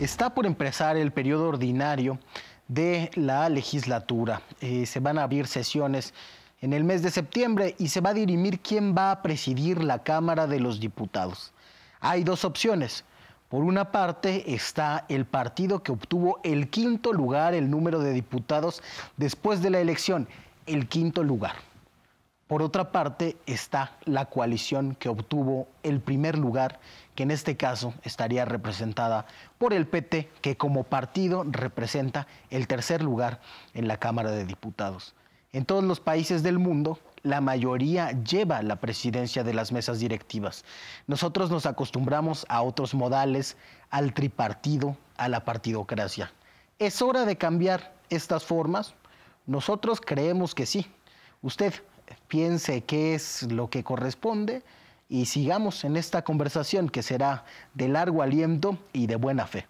Está por empezar el periodo ordinario de la legislatura. Eh, se van a abrir sesiones en el mes de septiembre y se va a dirimir quién va a presidir la Cámara de los Diputados. Hay dos opciones. Por una parte está el partido que obtuvo el quinto lugar, el número de diputados después de la elección, el quinto lugar. Por otra parte está la coalición que obtuvo el primer lugar, que en este caso estaría representada por el PT, que como partido representa el tercer lugar en la Cámara de Diputados. En todos los países del mundo, la mayoría lleva la presidencia de las mesas directivas. Nosotros nos acostumbramos a otros modales, al tripartido, a la partidocracia. ¿Es hora de cambiar estas formas? Nosotros creemos que sí. Usted piense qué es lo que corresponde y sigamos en esta conversación que será de largo aliento y de buena fe.